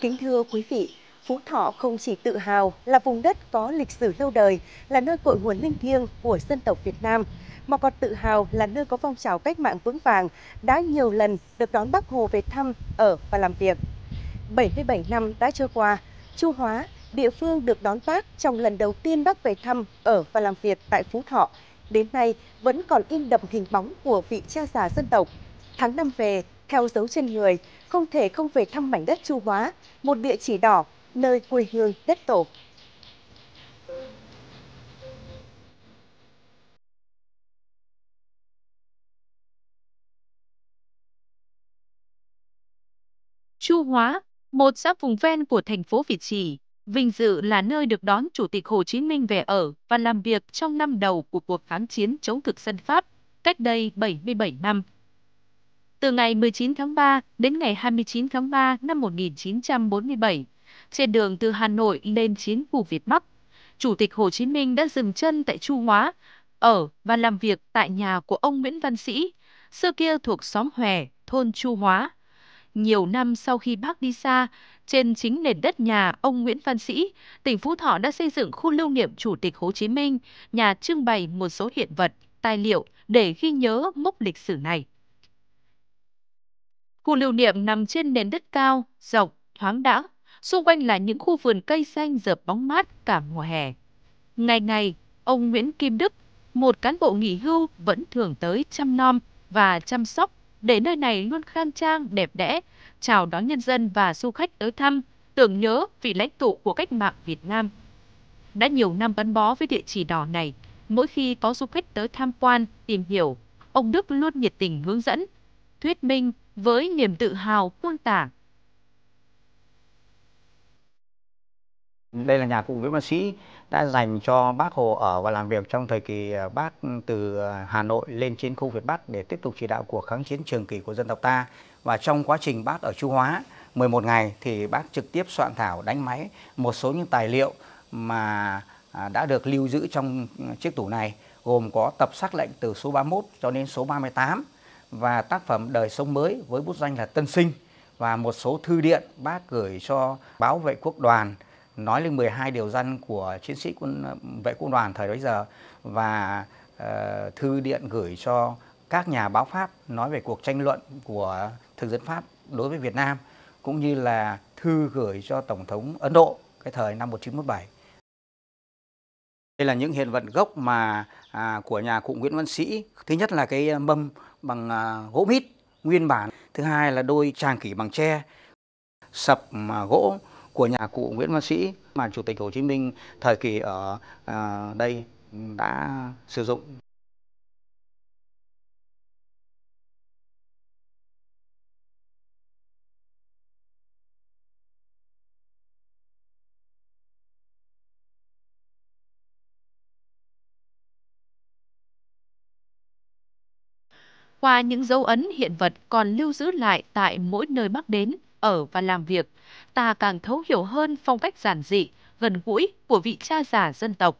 Kính thưa quý vị, Phú Thọ không chỉ tự hào là vùng đất có lịch sử lâu đời, là nơi cội nguồn linh thiêng của dân tộc Việt Nam, mà còn tự hào là nơi có phong trào cách mạng vững vàng đã nhiều lần được đón Bác Hồ về thăm, ở và làm việc. 77 năm đã trôi qua, Chu Hóa, địa phương được đón Bác trong lần đầu tiên Bác về thăm, ở và làm việc tại Phú Thọ, đến nay vẫn còn in đậm hình bóng của vị cha già dân tộc. Tháng năm về, theo dấu chân người không thể không về thăm mảnh đất chu hóa một địa chỉ đỏ nơi quê hương đất tổ Chu Hóa, một xã vùng ven của thành phố Việt Trì, vinh dự là nơi được đón Chủ tịch Hồ Chí Minh về ở và làm việc trong năm đầu của cuộc kháng chiến chống thực dân Pháp cách đây 77 năm. Từ ngày 19 tháng 3 đến ngày 29 tháng 3 năm 1947, trên đường từ Hà Nội lên chiến khu Việt Bắc, Chủ tịch Hồ Chí Minh đã dừng chân tại Chu Hóa, ở và làm việc tại nhà của ông Nguyễn Văn Sĩ, xưa kia thuộc xóm Hòe, thôn Chu Hóa. Nhiều năm sau khi bác đi xa, trên chính nền đất nhà ông Nguyễn Văn Sĩ, tỉnh Phú Thọ đã xây dựng khu lưu niệm Chủ tịch Hồ Chí Minh, nhà trưng bày một số hiện vật, tài liệu để ghi nhớ mốc lịch sử này. Khu lưu niệm nằm trên nền đất cao, rộng, thoáng đãng, xung quanh là những khu vườn cây xanh rợp bóng mát cả mùa hè. Ngày ngày, ông Nguyễn Kim Đức, một cán bộ nghỉ hưu vẫn thường tới chăm nom và chăm sóc để nơi này luôn khang trang đẹp đẽ, chào đón nhân dân và du khách tới thăm, tưởng nhớ vị lãnh tụ của cách mạng Việt Nam. Đã nhiều năm gắn bó với địa chỉ đỏ này, mỗi khi có du khách tới tham quan, tìm hiểu, ông Đức luôn nhiệt tình hướng dẫn, thuyết minh với niềm tự hào buông tả. Đây là nhà cụ Nguyễn Văn Sĩ đã dành cho bác Hồ ở và làm việc trong thời kỳ à, bác từ à, Hà Nội lên trên khu Việt Bắc để tiếp tục chỉ đạo cuộc kháng chiến trường kỳ của dân tộc ta. Và trong quá trình bác ở Chu Hóa 11 ngày thì bác trực tiếp soạn thảo đánh máy một số những tài liệu mà à, đã được lưu giữ trong chiếc tủ này gồm có tập sắc lệnh từ số 31 cho đến số 38 và tác phẩm Đời Sống Mới với bút danh là Tân Sinh và một số thư điện bác gửi cho báo vệ quốc đoàn nói lên 12 điều dân của chiến sĩ quân vệ quốc đoàn thời bấy giờ và uh, thư điện gửi cho các nhà báo Pháp nói về cuộc tranh luận của thực dân Pháp đối với Việt Nam cũng như là thư gửi cho Tổng thống Ấn Độ cái thời năm 1947. Đây là những hiện vật gốc mà à, của nhà cụ Nguyễn Văn Sĩ. Thứ nhất là cái mâm bằng à, gỗ mít nguyên bản. Thứ hai là đôi tràng kỷ bằng tre, sập à, gỗ của nhà cụ Nguyễn Văn Sĩ mà Chủ tịch Hồ Chí Minh thời kỳ ở à, đây đã sử dụng. qua những dấu ấn hiện vật còn lưu giữ lại tại mỗi nơi Bác đến, ở và làm việc, ta càng thấu hiểu hơn phong cách giản dị, gần gũi của vị cha già dân tộc.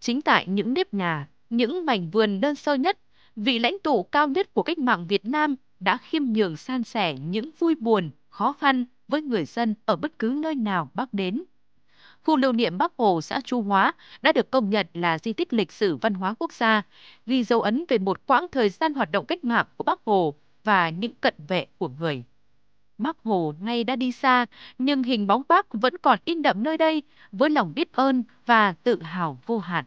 Chính tại những nếp nhà, những mảnh vườn đơn sơ nhất, vị lãnh tụ cao nhất của cách mạng Việt Nam đã khiêm nhường san sẻ những vui buồn, khó khăn với người dân ở bất cứ nơi nào Bác đến khu lưu niệm Bắc Hồ xã Chu Hóa đã được công nhận là di tích lịch sử văn hóa quốc gia, ghi dấu ấn về một quãng thời gian hoạt động cách mạng của Bắc Hồ và những cận vệ của người. Bác Hồ ngay đã đi xa, nhưng hình bóng bác vẫn còn in đậm nơi đây với lòng biết ơn và tự hào vô hạn.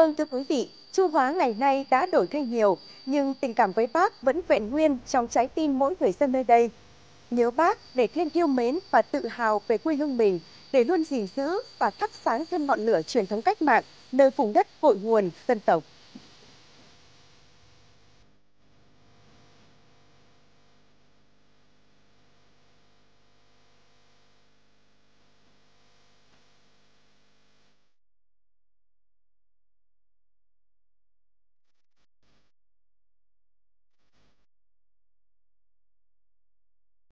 Vâng thưa quý vị, Chu hóa ngày nay đã đổi thay nhiều, nhưng tình cảm với bác vẫn vẹn nguyên trong trái tim mỗi người dân nơi đây. Nhớ bác để thêm yêu mến và tự hào về quê hương mình, để luôn gìn giữ và thắp sáng thêm ngọn lửa truyền thống cách mạng nơi vùng đất cội nguồn dân tộc.